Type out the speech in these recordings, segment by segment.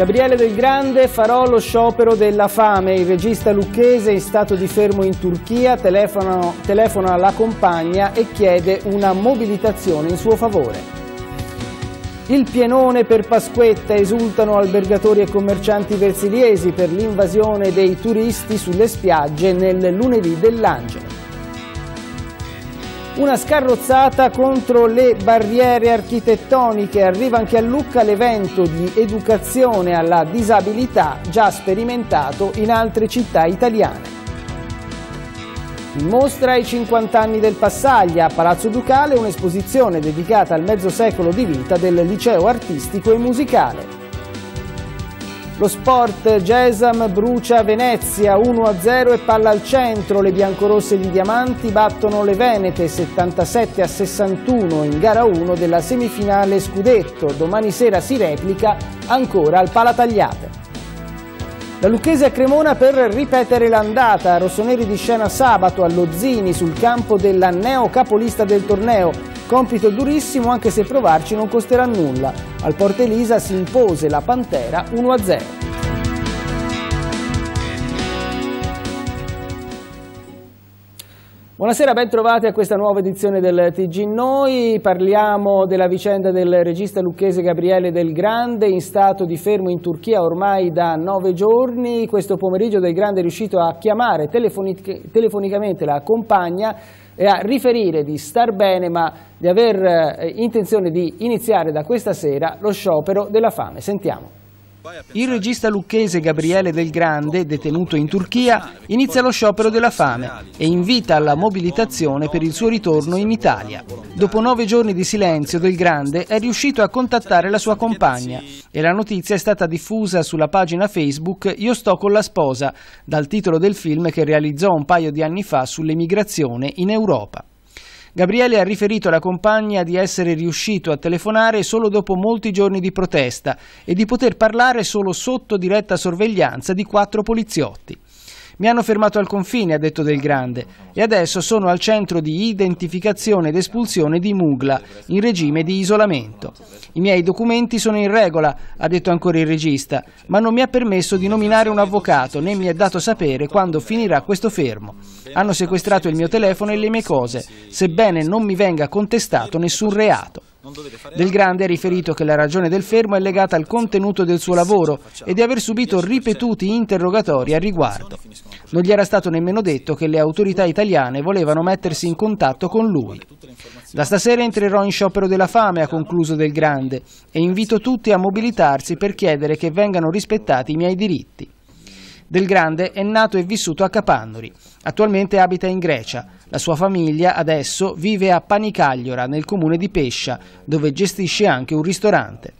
Gabriele Del Grande farò lo sciopero della fame, il regista lucchese in stato di fermo in Turchia telefona, telefona alla compagna e chiede una mobilitazione in suo favore. Il pienone per Pasquetta esultano albergatori e commercianti versiliesi per l'invasione dei turisti sulle spiagge nel lunedì dell'Angelo. Una scarrozzata contro le barriere architettoniche. Arriva anche a Lucca l'evento di educazione alla disabilità già sperimentato in altre città italiane. In mostra i 50 anni del Passaglia, a Palazzo Ducale un'esposizione dedicata al mezzo secolo di vita del liceo artistico e musicale. Lo sport Gesam brucia Venezia 1-0 e palla al centro. Le biancorosse di Diamanti battono le Venete 77 61 in gara 1 della semifinale Scudetto. Domani sera si replica ancora al Palatagliate. La Lucchese a Cremona per ripetere l'andata, rossoneri di scena sabato allo Zini sul campo della neo capolista del torneo. Compito durissimo anche se provarci non costerà nulla. Al Porte Elisa si impose la Pantera 1-0. Buonasera, ben trovati a questa nuova edizione del TG Noi. Parliamo della vicenda del regista lucchese Gabriele Del Grande in stato di fermo in Turchia ormai da nove giorni. Questo pomeriggio Del Grande è riuscito a chiamare telefonic telefonicamente la compagna e a riferire di star bene ma di aver eh, intenzione di iniziare da questa sera lo sciopero della fame. Sentiamo. Il regista lucchese Gabriele Del Grande, detenuto in Turchia, inizia lo sciopero della fame e invita alla mobilitazione per il suo ritorno in Italia. Dopo nove giorni di silenzio, Del Grande è riuscito a contattare la sua compagna e la notizia è stata diffusa sulla pagina Facebook Io sto con la sposa, dal titolo del film che realizzò un paio di anni fa sull'emigrazione in Europa. Gabriele ha riferito alla compagna di essere riuscito a telefonare solo dopo molti giorni di protesta e di poter parlare solo sotto diretta sorveglianza di quattro poliziotti. Mi hanno fermato al confine, ha detto Del Grande, e adesso sono al centro di identificazione ed espulsione di Mugla, in regime di isolamento. I miei documenti sono in regola, ha detto ancora il regista, ma non mi ha permesso di nominare un avvocato né mi è dato sapere quando finirà questo fermo. Hanno sequestrato il mio telefono e le mie cose, sebbene non mi venga contestato nessun reato. Del Grande ha riferito che la ragione del fermo è legata al contenuto del suo lavoro e di aver subito ripetuti interrogatori a riguardo. Non gli era stato nemmeno detto che le autorità italiane volevano mettersi in contatto con lui. Da stasera entrerò in sciopero della fame, ha concluso Del Grande, e invito tutti a mobilitarsi per chiedere che vengano rispettati i miei diritti. Del Grande è nato e vissuto a Capannori. Attualmente abita in Grecia. La sua famiglia adesso vive a Panicagliora, nel comune di Pescia, dove gestisce anche un ristorante.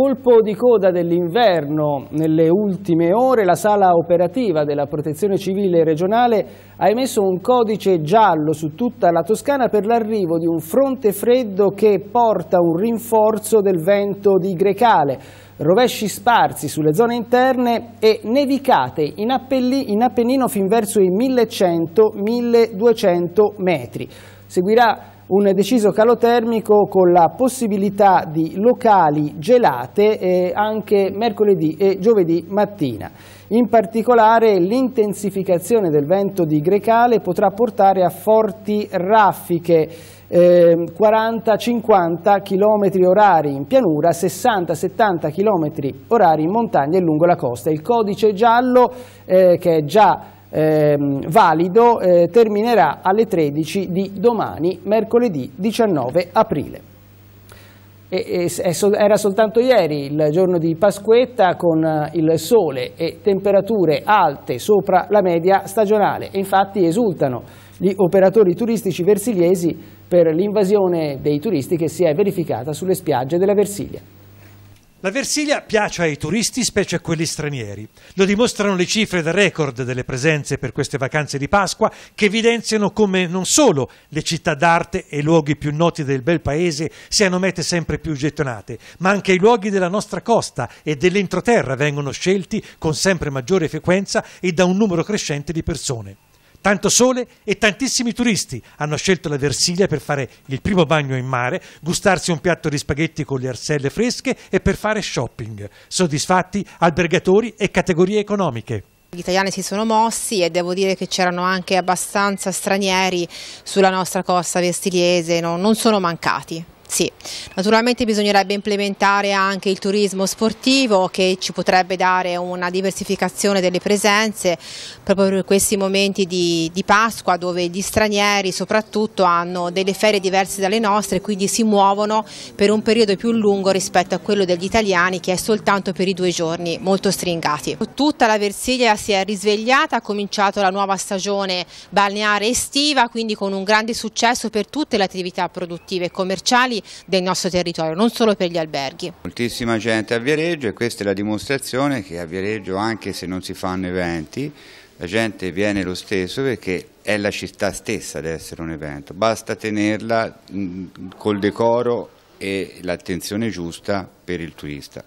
Colpo di coda dell'inverno, nelle ultime ore la sala operativa della protezione civile regionale ha emesso un codice giallo su tutta la Toscana per l'arrivo di un fronte freddo che porta un rinforzo del vento di Grecale, rovesci sparsi sulle zone interne e nevicate in, Appelli, in Appennino fin verso i 1100-1200 metri. Seguirà un deciso calo termico con la possibilità di locali gelate eh, anche mercoledì e giovedì mattina. In particolare l'intensificazione del vento di Grecale potrà portare a forti raffiche 40-50 km ehm, orari in pianura, 60-70 km orari in montagna e lungo la costa. Il codice giallo eh, che è già eh, valido eh, terminerà alle 13 di domani, mercoledì 19 aprile. E, e, era soltanto ieri il giorno di Pasquetta con eh, il sole e temperature alte sopra la media stagionale e infatti esultano gli operatori turistici versiliesi per l'invasione dei turisti che si è verificata sulle spiagge della Versilia. La Versilia piace ai turisti, specie a quelli stranieri. Lo dimostrano le cifre da record delle presenze per queste vacanze di Pasqua, che evidenziano come non solo le città d'arte e i luoghi più noti del bel paese siano mete sempre più gettonate, ma anche i luoghi della nostra costa e dell'entroterra vengono scelti con sempre maggiore frequenza e da un numero crescente di persone. Tanto sole e tantissimi turisti hanno scelto la Versilia per fare il primo bagno in mare, gustarsi un piatto di spaghetti con le arselle fresche e per fare shopping. Soddisfatti albergatori e categorie economiche. Gli italiani si sono mossi e devo dire che c'erano anche abbastanza stranieri sulla nostra costa vestiliese, no? non sono mancati. Sì, naturalmente bisognerebbe implementare anche il turismo sportivo che ci potrebbe dare una diversificazione delle presenze proprio per questi momenti di, di Pasqua dove gli stranieri soprattutto hanno delle ferie diverse dalle nostre e quindi si muovono per un periodo più lungo rispetto a quello degli italiani che è soltanto per i due giorni molto stringati. Tutta la Versiglia si è risvegliata, ha cominciato la nuova stagione balneare estiva quindi con un grande successo per tutte le attività produttive e commerciali del nostro territorio, non solo per gli alberghi. Moltissima gente a Viareggio e questa è la dimostrazione che a Viareggio anche se non si fanno eventi la gente viene lo stesso perché è la città stessa ad essere un evento, basta tenerla col decoro e l'attenzione giusta per il turista.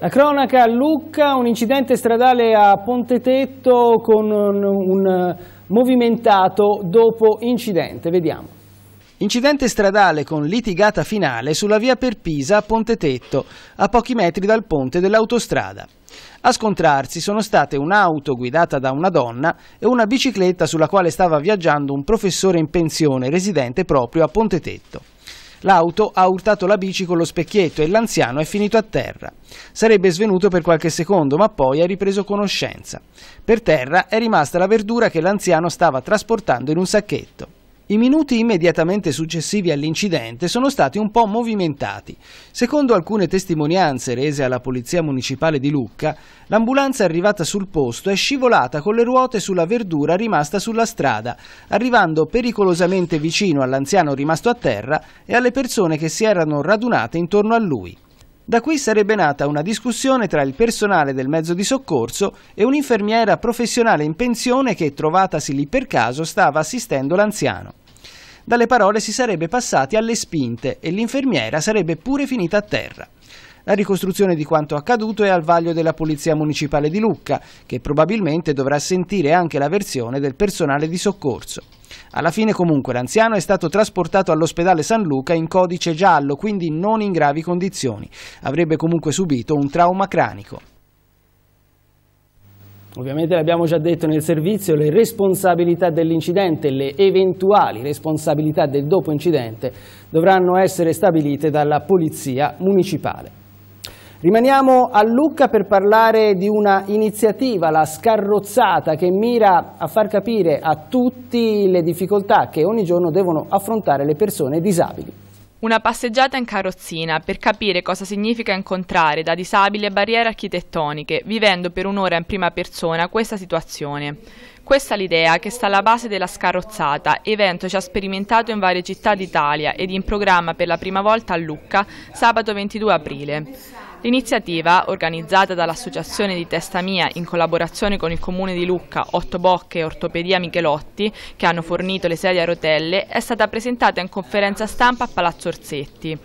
La cronaca a Lucca, un incidente stradale a Ponte Tetto con un movimentato dopo incidente, vediamo. Incidente stradale con litigata finale sulla via per Pisa a Ponte Tetto, a pochi metri dal ponte dell'autostrada. A scontrarsi sono state un'auto guidata da una donna e una bicicletta sulla quale stava viaggiando un professore in pensione residente proprio a Ponte Tetto. L'auto ha urtato la bici con lo specchietto e l'anziano è finito a terra. Sarebbe svenuto per qualche secondo, ma poi ha ripreso conoscenza. Per terra è rimasta la verdura che l'anziano stava trasportando in un sacchetto. I minuti immediatamente successivi all'incidente sono stati un po' movimentati. Secondo alcune testimonianze rese alla Polizia Municipale di Lucca, l'ambulanza arrivata sul posto è scivolata con le ruote sulla verdura rimasta sulla strada, arrivando pericolosamente vicino all'anziano rimasto a terra e alle persone che si erano radunate intorno a lui. Da qui sarebbe nata una discussione tra il personale del mezzo di soccorso e un'infermiera professionale in pensione che, trovatasi lì per caso, stava assistendo l'anziano. Dalle parole si sarebbe passati alle spinte e l'infermiera sarebbe pure finita a terra. La ricostruzione di quanto accaduto è al vaglio della Polizia Municipale di Lucca, che probabilmente dovrà sentire anche la versione del personale di soccorso. Alla fine comunque l'anziano è stato trasportato all'ospedale San Luca in codice giallo, quindi non in gravi condizioni. Avrebbe comunque subito un trauma cranico. Ovviamente l'abbiamo già detto nel servizio, le responsabilità dell'incidente e le eventuali responsabilità del dopo incidente dovranno essere stabilite dalla Polizia Municipale. Rimaniamo a Lucca per parlare di una iniziativa, la Scarrozzata, che mira a far capire a tutti le difficoltà che ogni giorno devono affrontare le persone disabili. Una passeggiata in carrozzina per capire cosa significa incontrare da disabile barriere architettoniche, vivendo per un'ora in prima persona questa situazione. Questa è l'idea che sta alla base della Scarrozzata, evento già sperimentato in varie città d'Italia ed in programma per la prima volta a Lucca sabato 22 aprile. L'iniziativa, organizzata dall'Associazione di Testa Mia in collaborazione con il Comune di Lucca, Otto Bocche e Ortopedia Michelotti, che hanno fornito le sedie a rotelle, è stata presentata in conferenza stampa a Palazzo Orsetti.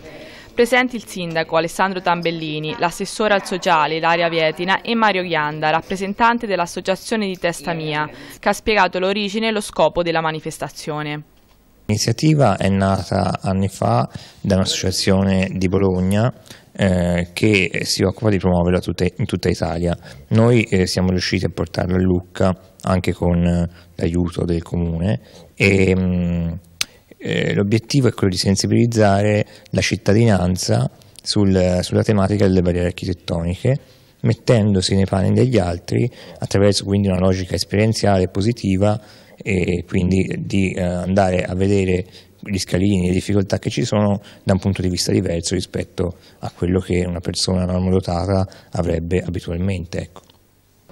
Presenti il sindaco Alessandro Tambellini, l'assessore al sociale Ilaria Vietina e Mario Ghianda, rappresentante dell'Associazione di Testa Mia, che ha spiegato l'origine e lo scopo della manifestazione. L'iniziativa è nata anni fa da un'associazione di Bologna eh, che si occupa di promuoverla tutta, in tutta Italia. Noi eh, siamo riusciti a portarla a Lucca anche con eh, l'aiuto del comune e mh, mm, eh, l'obiettivo è quello di sensibilizzare la cittadinanza sul, sulla tematica delle barriere architettoniche mettendosi nei panni degli altri attraverso quindi una logica esperienziale positiva e quindi di eh, andare a vedere gli scalini, e le difficoltà che ci sono da un punto di vista diverso rispetto a quello che una persona normodotata avrebbe abitualmente. Ecco.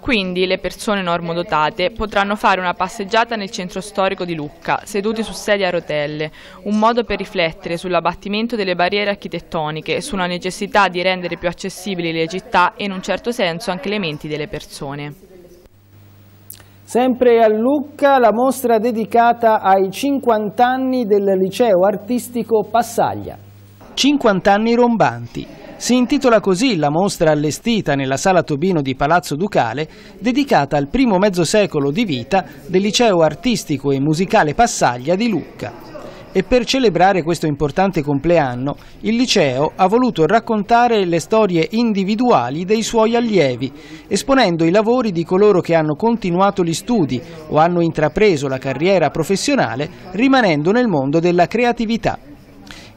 Quindi le persone normodotate potranno fare una passeggiata nel centro storico di Lucca, seduti su sedie a rotelle, un modo per riflettere sull'abbattimento delle barriere architettoniche sulla necessità di rendere più accessibili le città e in un certo senso anche le menti delle persone. Sempre a Lucca la mostra dedicata ai 50 anni del liceo artistico Passaglia. 50 anni rombanti. Si intitola così la mostra allestita nella sala Tobino di Palazzo Ducale, dedicata al primo mezzo secolo di vita del liceo artistico e musicale Passaglia di Lucca e per celebrare questo importante compleanno il liceo ha voluto raccontare le storie individuali dei suoi allievi, esponendo i lavori di coloro che hanno continuato gli studi o hanno intrapreso la carriera professionale rimanendo nel mondo della creatività.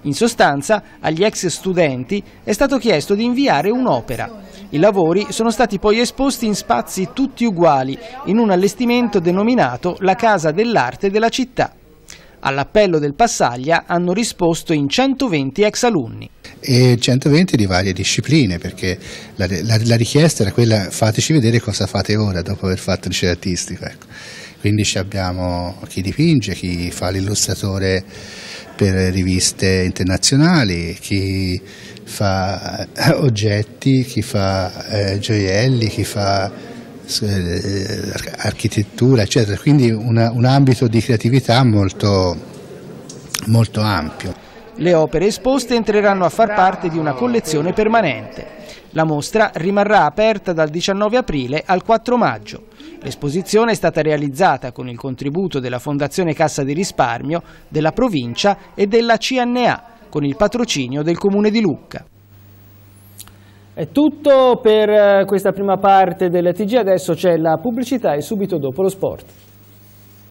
In sostanza, agli ex studenti è stato chiesto di inviare un'opera. I lavori sono stati poi esposti in spazi tutti uguali, in un allestimento denominato la Casa dell'Arte della città. All'appello del Passaglia hanno risposto in 120 ex alunni. E 120 di varie discipline, perché la, la, la, richiesta era quella fateci vedere cosa fate ora dopo aver fatto il liceo artistico. Ecco. Quindi abbiamo chi dipinge, chi fa l'illustratore per riviste internazionali, chi fa oggetti, chi fa eh, gioielli, chi fa eh, eh, architettura, eccetera, quindi una, un ambito di creatività molto, molto ampio. Le opere esposte entreranno a far parte di una collezione permanente. La mostra rimarrà aperta dal 19 aprile al 4 maggio. L'esposizione è stata realizzata con il contributo della Fondazione Cassa di Risparmio, della provincia e della CNA, con il patrocinio del Comune di Lucca. È tutto per eh, questa prima parte della TG, adesso c'è la pubblicità e subito dopo lo sport.